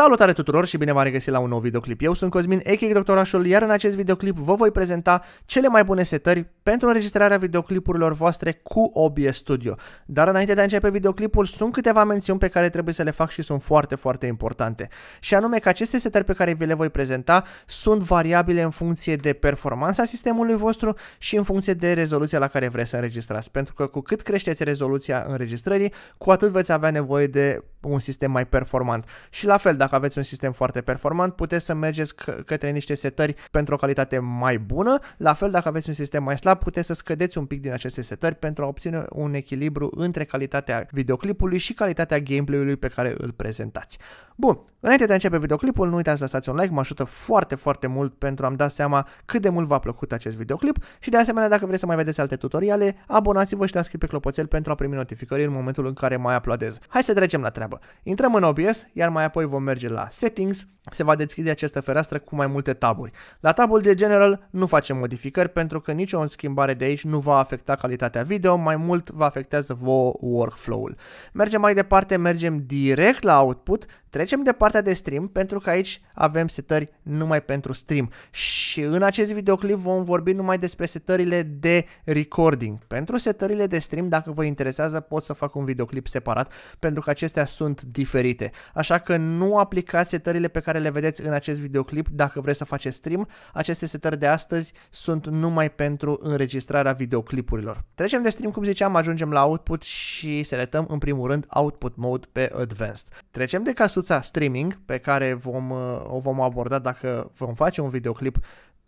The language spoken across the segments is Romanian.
Salutare tuturor și bine v-am regăsit la un nou videoclip. Eu sunt Cosmin, a.k.a. Doctorașul, iar în acest videoclip vă voi prezenta cele mai bune setări pentru înregistrarea videoclipurilor voastre cu OBS Studio. Dar înainte de a începe videoclipul, sunt câteva mențiuni pe care trebuie să le fac și sunt foarte, foarte importante. Și anume că aceste setări pe care vi le voi prezenta sunt variabile în funcție de performanța sistemului vostru și în funcție de rezoluția la care vreți să înregistrați. Pentru că cu cât creșteți rezoluția înregistrării, cu atât veți avea nevoie de un sistem mai performant. Și la fel, dacă dacă aveți un sistem foarte performant, puteți să mergeți către niște setări pentru o calitate mai bună. La fel, dacă aveți un sistem mai slab, puteți să scădeți un pic din aceste setări pentru a obține un echilibru între calitatea videoclipului și calitatea gameplay-ului pe care îl prezentați. Bun, înainte de a începe videoclipul, nu uitați să lăsați un like, mă ajută foarte, foarte mult pentru a-mi da seama cât de mult v-a plăcut acest videoclip și de asemenea, dacă vreți să mai vedeți alte tutoriale, abonați-vă și dați click pe clopoțel pentru a primi notificări în momentul în care mai aplaudez. Hai să trecem la treabă. Intrăm în OBS, iar mai apoi vom merge la Settings, se va deschide această fereastră cu mai multe taburi. La tabul de General nu facem modificări pentru că nicio schimbare de aici nu va afecta calitatea video, mai mult va afectează vouă workflow-ul. Mergem mai departe, mergem direct la Output, Trecem de partea de stream pentru că aici avem setări numai pentru stream și în acest videoclip vom vorbi numai despre setările de recording. Pentru setările de stream, dacă vă interesează, pot să fac un videoclip separat pentru că acestea sunt diferite. Așa că nu aplicați setările pe care le vedeți în acest videoclip dacă vreți să faceți stream. Aceste setări de astăzi sunt numai pentru înregistrarea videoclipurilor. Trecem de stream, cum ziceam, ajungem la output și selectăm în primul rând output mode pe advanced. Trecem de casă căsuța streaming pe care vom, uh, o vom aborda dacă vom face un videoclip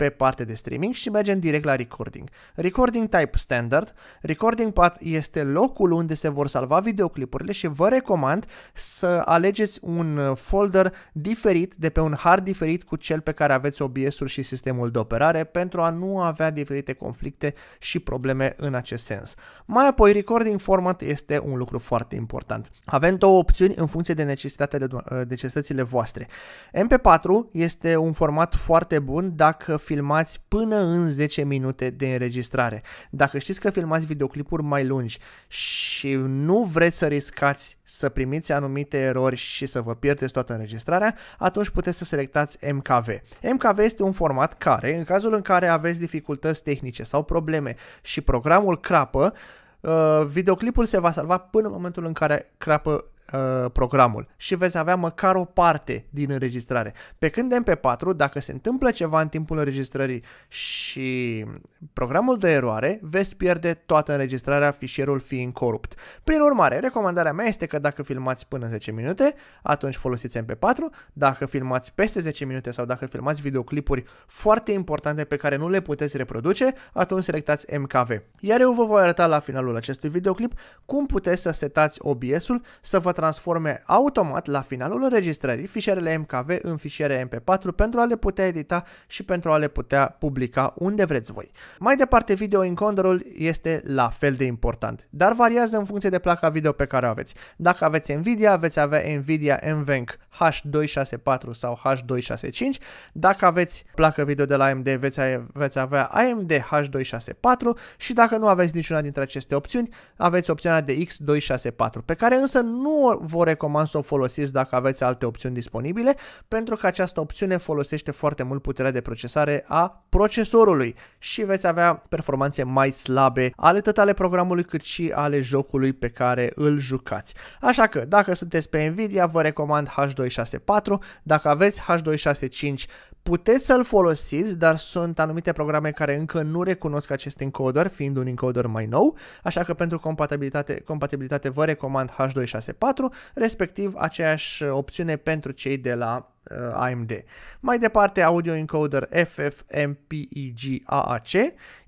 pe partea de streaming și mergem direct la recording. Recording type standard. Recording path este locul unde se vor salva videoclipurile și vă recomand să alegeți un uh, folder diferit de pe un hard diferit cu cel pe care aveți OBS-ul și sistemul de operare pentru a nu avea diferite conflicte și probleme în acest sens. Mai apoi, recording format este un lucru foarte important. Avem două opțiuni în funcție de necesitatea de uh, necesitățile voastre. MP4 este un format foarte bun dacă filmați până în 10 minute de înregistrare. Dacă știți că filmați videoclipuri mai lungi și nu vreți să riscați să primiți anumite erori și să vă pierdeți toată înregistrarea, atunci puteți să selectați MKV. MKV este un format care, în cazul în care aveți dificultăți tehnice sau probleme și programul crapă, uh, videoclipul se va salva până în momentul în care crapă uh, programul și veți avea măcar o parte din înregistrare. Pe când MP4, dacă se întâmplă ceva în timpul înregistrării și programul de eroare, veți pierde toată înregistrarea, fișierul fiind corupt. Prin urmare, recomandarea mea este că dacă filmați până 10 minute, atunci folosiți MP4, dacă filmați peste 10 minute sau dacă filmați videoclipuri foarte importante pe care nu le puteți reproduce, atunci selectați MKV. Iar eu vă voi arăta la finalul acestui videoclip cum puteți să setați OBS-ul să vă transforme automat la finalul înregistrării fișierele MKV în fișiere MP4 pentru a le putea edita și pentru a le putea publica unde vreți voi. Mai departe, video encoderul este la fel de important, dar variază în funcție de placa video pe care o aveți. Dacă aveți Nvidia, veți avea Nvidia NVENC H264 sau H265. Dacă aveți placă video de la AMD, veți, veți avea AMD H264 și dacă nu aveți niciuna dintre aceste opțiuni, aveți opțiunea de X264, pe care însă nu o vă recomand să o folosiți dacă aveți alte opțiuni disponibile, pentru că această opțiune folosește foarte mult puterea de procesare a procesorului și veți avea performanțe mai slabe, ale tot ale programului, cât și ale jocului pe care îl jucați. Așa că, dacă sunteți pe Nvidia, vă recomand H264, dacă aveți H265, Puteți să-l folosiți, dar sunt anumite programe care încă nu recunosc acest encoder, fiind un encoder mai nou, așa că pentru compatibilitate, compatibilitate vă recomand H264, respectiv aceeași opțiune pentru cei de la uh, AMD. Mai departe, audio encoder FFmpeg AAC,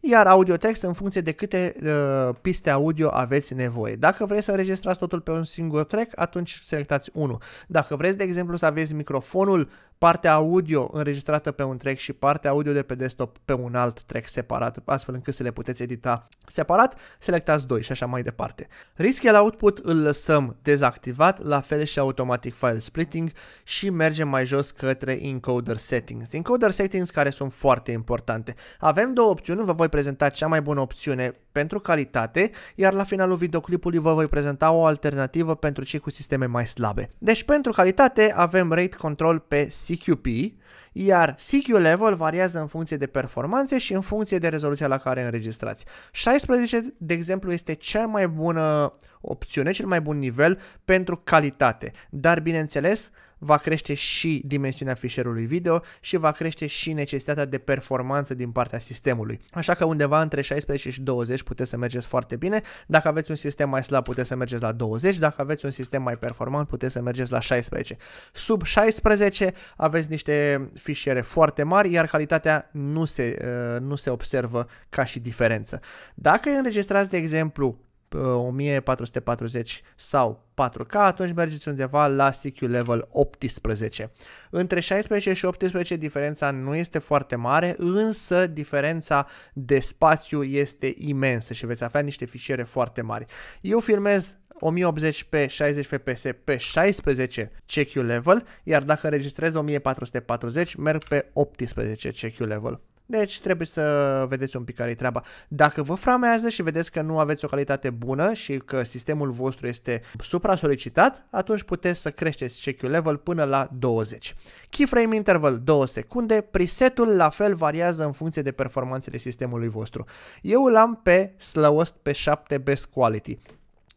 iar audio text în funcție de câte uh, piste audio aveți nevoie. Dacă vreți să înregistrați totul pe un singur track, atunci selectați 1. Dacă vreți, de exemplu, să aveți microfonul partea audio înregistrată pe un track și partea audio de pe desktop pe un alt track separat, astfel încât să le puteți edita separat, selectați 2 și așa mai departe. Rescale Output îl lăsăm dezactivat, la fel și Automatic File Splitting și mergem mai jos către Encoder Settings. Encoder Settings care sunt foarte importante. Avem două opțiuni, vă voi prezenta cea mai bună opțiune pentru calitate, iar la finalul videoclipului vă voi prezenta o alternativă pentru cei cu sisteme mai slabe. Deci pentru calitate avem Rate Control pe C CQP, iar CQ level variază în funcție de performanțe și în funcție de rezoluția la care înregistrați. 16, de exemplu, este cea mai bună opțiune, cel mai bun nivel pentru calitate, dar bineînțeles, va crește și dimensiunea fișierului video și va crește și necesitatea de performanță din partea sistemului. Așa că undeva între 16 și 20 puteți să mergeți foarte bine. Dacă aveți un sistem mai slab, puteți să mergeți la 20. Dacă aveți un sistem mai performant, puteți să mergeți la 16. Sub 16 aveți niște fișiere foarte mari, iar calitatea nu se, uh, nu se observă ca și diferență. Dacă înregistrați, de exemplu, 1440 uh, sau 4K, atunci mergeți undeva la CQ level 18. Între 16 și 18 diferența nu este foarte mare, însă diferența de spațiu este imensă și veți avea niște fișiere foarte mari. Eu filmez 1080 pe 60 fps pe 16 CQ level, iar dacă înregistrez 1440 merg pe 18 CQ level. Deci trebuie să vedeți un pic care e treaba. Dacă vă framează și vedeți că nu aveți o calitate bună și că sistemul vostru este supra-solicitat, atunci puteți să creșteți check level până la 20. Keyframe interval 2 secunde, presetul la fel variază în funcție de performanțele sistemului vostru. Eu l-am pe slowest pe 7 best quality.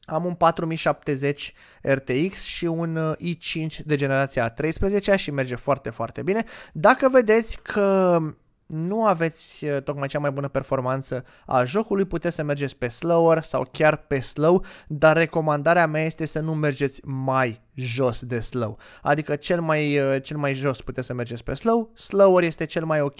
Am un 4070 RTX și un uh, i5 de generația a 13 și merge foarte, foarte bine. Dacă vedeți că nu aveți uh, tocmai cea mai bună performanță a jocului, puteți să mergeți pe slower sau chiar pe slow, dar recomandarea mea este să nu mergeți mai jos de slow. Adică cel mai, uh, cel mai jos puteți să mergeți pe slow, slower este cel mai ok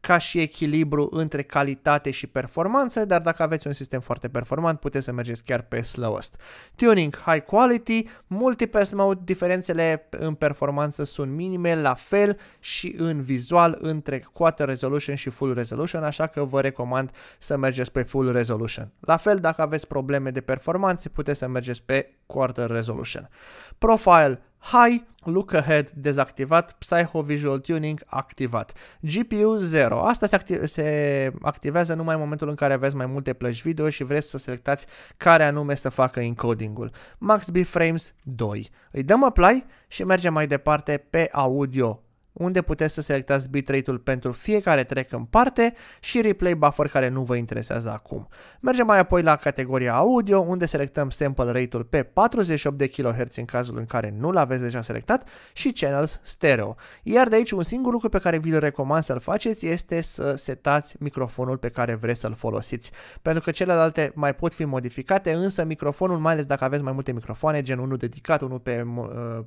ca și echilibru între calitate și performanță, dar dacă aveți un sistem foarte performant, puteți să mergeți chiar pe slowest. Tuning high quality, multipass mode, diferențele în performanță sunt minime, la fel și în vizual între quarter resolution și full resolution, așa că vă recomand să mergeți pe full resolution. La fel, dacă aveți probleme de performanță, puteți să mergeți pe quarter resolution. Profile High, Look Ahead dezactivat, Psycho Visual Tuning activat. GPU 0. Asta se, acti- se activează numai în momentul în care aveți mai multe plăci video și vreți să selectați care anume să facă encodingul. Max B Frames 2. Îi dăm apply și mergem mai departe pe audio unde puteți să selectați bitrate-ul pentru fiecare track în parte și replay buffer care nu vă interesează acum. Mergem mai apoi la categoria audio, unde selectăm sample rate-ul pe 48 de kHz în cazul în care nu l-aveți deja selectat și channels stereo. Iar de aici un singur lucru pe care vi-l recomand să-l faceți este să setați microfonul pe care vreți să-l folosiți, pentru că celelalte mai pot fi modificate, însă microfonul, mai ales dacă aveți mai multe microfoane, gen unul dedicat, unul pe,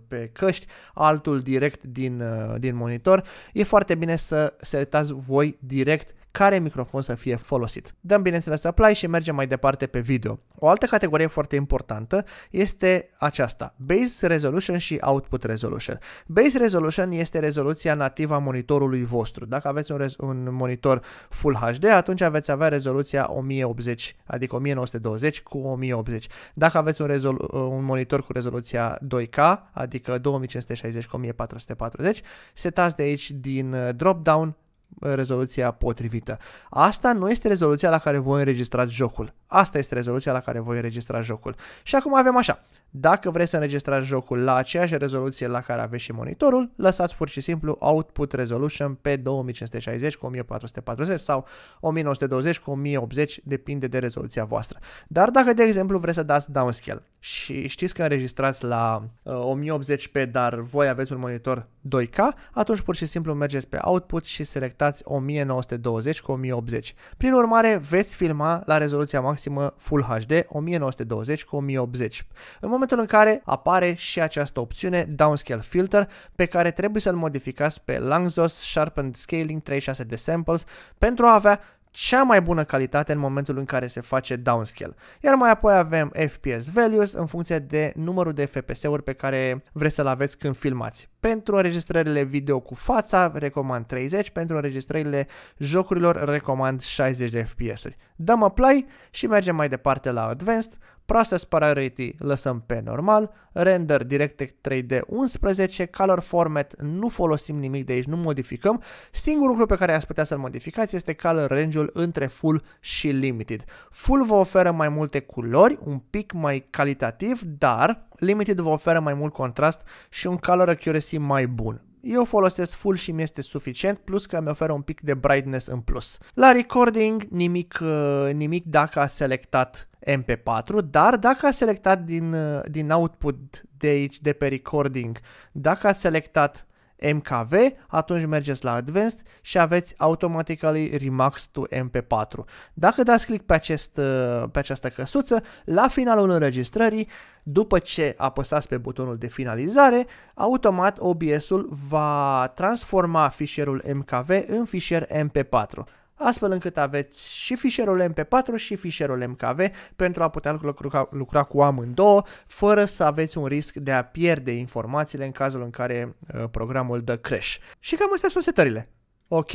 pe căști, altul direct din, din monitor, e foarte bine să setați voi direct care microfon să fie folosit. Dăm bineînțeles apply și mergem mai departe pe video. O altă categorie foarte importantă este aceasta, Base Resolution și Output Resolution. Base Resolution este rezoluția nativă a monitorului vostru. Dacă aveți un, un monitor Full HD, atunci veți avea rezoluția 1080, adică 1920 cu 1080. Dacă aveți un, un monitor cu rezoluția 2K, adică 2560 cu 1440, setați de aici din drop-down rezoluția potrivită. Asta nu este rezoluția la care voi înregistrați jocul. Asta este rezoluția la care voi înregistra jocul. Și acum avem așa. Dacă vreți să înregistrați jocul la aceeași rezoluție la care aveți și monitorul, lăsați pur și simplu Output Resolution pe 2560 cu 1440 sau 1920 cu 1080, depinde de rezoluția voastră. Dar dacă, de exemplu, vreți să dați downscale și știți că înregistrați la 1080p, uh, dar voi aveți un monitor 2K, atunci pur și simplu mergeți pe Output și selectați 1920 cu 1080. Prin urmare, veți filma la rezoluția maximă maximă Full HD 1920 cu 1080. În momentul în care apare și această opțiune Downscale Filter pe care trebuie să-l modificați pe Langsos Sharpened Scaling 36 de Samples pentru a avea cea mai bună calitate în momentul în care se face downscale. Iar mai apoi avem FPS values în funcție de numărul de FPS-uri pe care vreți să-l aveți când filmați. Pentru înregistrările video cu fața recomand 30, pentru înregistrările jocurilor recomand 60 de FPS-uri. Dăm apply și mergem mai departe la advanced Process Parity lăsăm pe normal, Render Direct 3D 11, Color Format nu folosim nimic de aici, nu modificăm. Singurul lucru pe care ați putea să-l modificați este color range-ul între Full și Limited. Full vă oferă mai multe culori, un pic mai calitativ, dar Limited vă oferă mai mult contrast și un color accuracy mai bun. Eu folosesc full și mi este suficient, plus că mi oferă un pic de brightness în plus. La recording nimic, uh, nimic dacă a selectat MP4, dar dacă a selectat din, uh, din output de aici, de pe recording, dacă a selectat MKV, atunci mergeți la Advanced și aveți Automatically Remax to MP4. Dacă dați click pe, acest, uh, pe această căsuță, la finalul înregistrării, după ce apăsați pe butonul de finalizare, automat OBS-ul va transforma fișierul MKV în fișier MP4 astfel încât aveți și fișierul MP4 și fișierul MKV pentru a putea lucra, lucra cu amândouă, fără să aveți un risc de a pierde informațiile în cazul în care uh, programul dă crash. Și cam astea sunt setările. Ok?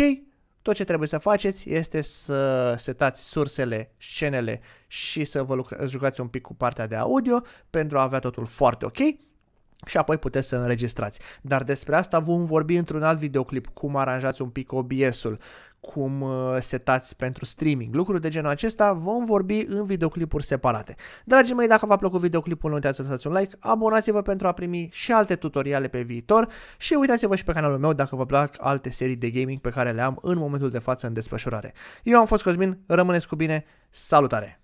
Tot ce trebuie să faceți este să setați sursele, scenele și să vă lucra- jucați un pic cu partea de audio pentru a avea totul foarte ok și apoi puteți să înregistrați. Dar despre asta vom vorbi într-un alt videoclip, cum aranjați un pic OBS-ul, cum uh, setați pentru streaming, lucruri de genul acesta vom vorbi în videoclipuri separate. Dragii mei, dacă v-a plăcut videoclipul, nu uitați să lăsați un like, abonați-vă pentru a primi și alte tutoriale pe viitor și uitați-vă și pe canalul meu dacă vă plac alte serii de gaming pe care le am în momentul de față în desfășurare. Eu am fost Cosmin, rămâneți cu bine, salutare!